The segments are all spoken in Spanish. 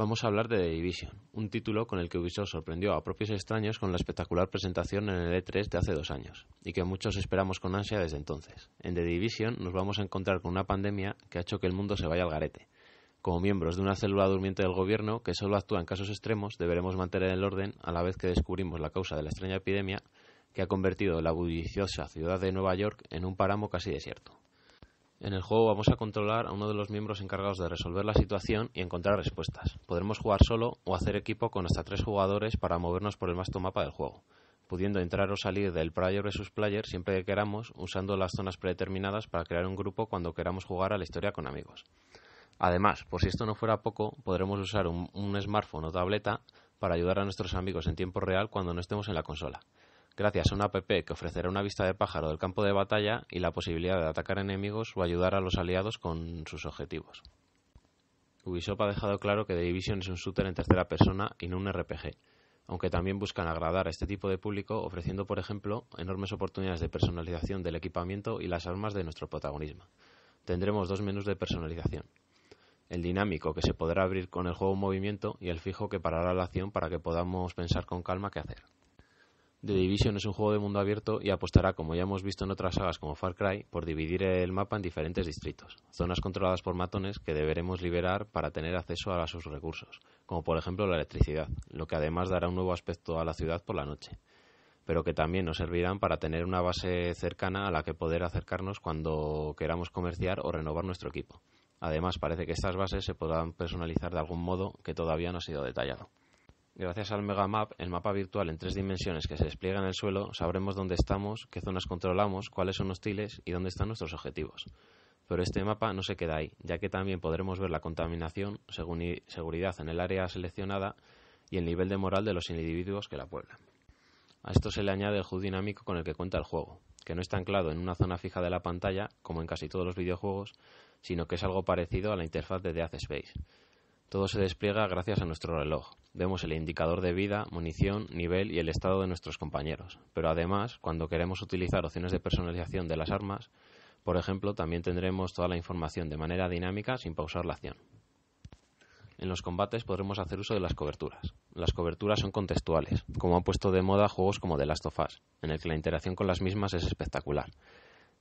Vamos a hablar de The Division, un título con el que Ubisoft sorprendió a propios extraños con la espectacular presentación en el E3 de hace dos años, y que muchos esperamos con ansia desde entonces. En The Division nos vamos a encontrar con una pandemia que ha hecho que el mundo se vaya al garete. Como miembros de una célula durmiente del gobierno que solo actúa en casos extremos, deberemos mantener el orden a la vez que descubrimos la causa de la extraña epidemia que ha convertido la bulliciosa ciudad de Nueva York en un páramo casi desierto. En el juego vamos a controlar a uno de los miembros encargados de resolver la situación y encontrar respuestas. Podremos jugar solo o hacer equipo con hasta tres jugadores para movernos por el vasto mapa del juego, pudiendo entrar o salir del player versus player siempre que queramos, usando las zonas predeterminadas para crear un grupo cuando queramos jugar a la historia con amigos. Además, por si esto no fuera poco, podremos usar un smartphone o tableta para ayudar a nuestros amigos en tiempo real cuando no estemos en la consola gracias a una app que ofrecerá una vista de pájaro del campo de batalla y la posibilidad de atacar enemigos o ayudar a los aliados con sus objetivos. Ubisoft ha dejado claro que The Division es un shooter en tercera persona y no un RPG, aunque también buscan agradar a este tipo de público ofreciendo, por ejemplo, enormes oportunidades de personalización del equipamiento y las armas de nuestro protagonismo. Tendremos dos menús de personalización, el dinámico que se podrá abrir con el juego en movimiento y el fijo que parará la acción para que podamos pensar con calma qué hacer. The Division es un juego de mundo abierto y apostará, como ya hemos visto en otras sagas como Far Cry, por dividir el mapa en diferentes distritos, zonas controladas por matones que deberemos liberar para tener acceso a sus recursos, como por ejemplo la electricidad, lo que además dará un nuevo aspecto a la ciudad por la noche, pero que también nos servirán para tener una base cercana a la que poder acercarnos cuando queramos comerciar o renovar nuestro equipo. Además, parece que estas bases se podrán personalizar de algún modo que todavía no ha sido detallado. Gracias al Megamap, el mapa virtual en tres dimensiones que se despliega en el suelo, sabremos dónde estamos, qué zonas controlamos, cuáles son hostiles y dónde están nuestros objetivos. Pero este mapa no se queda ahí, ya que también podremos ver la contaminación, seguridad en el área seleccionada y el nivel de moral de los individuos que la pueblan. A esto se le añade el HUD dinámico con el que cuenta el juego, que no está anclado en una zona fija de la pantalla, como en casi todos los videojuegos, sino que es algo parecido a la interfaz de Death Space, todo se despliega gracias a nuestro reloj. Vemos el indicador de vida, munición, nivel y el estado de nuestros compañeros. Pero además, cuando queremos utilizar opciones de personalización de las armas, por ejemplo, también tendremos toda la información de manera dinámica sin pausar la acción. En los combates podremos hacer uso de las coberturas. Las coberturas son contextuales, como han puesto de moda juegos como The Last of Us, en el que la interacción con las mismas es espectacular.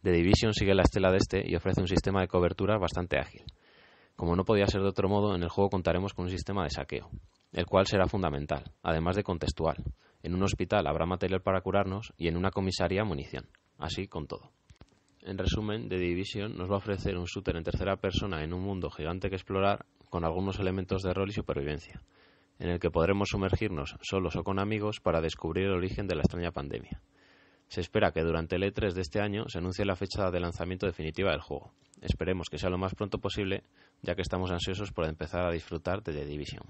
The Division sigue la estela de este y ofrece un sistema de cobertura bastante ágil. Como no podía ser de otro modo, en el juego contaremos con un sistema de saqueo, el cual será fundamental, además de contextual. En un hospital habrá material para curarnos y en una comisaría munición. Así con todo. En resumen, The Division nos va a ofrecer un shooter en tercera persona en un mundo gigante que explorar con algunos elementos de rol y supervivencia, en el que podremos sumergirnos solos o con amigos para descubrir el origen de la extraña pandemia. Se espera que durante el E3 de este año se anuncie la fecha de lanzamiento definitiva del juego, esperemos que sea lo más pronto posible, ya que estamos ansiosos por empezar a disfrutar de The Division.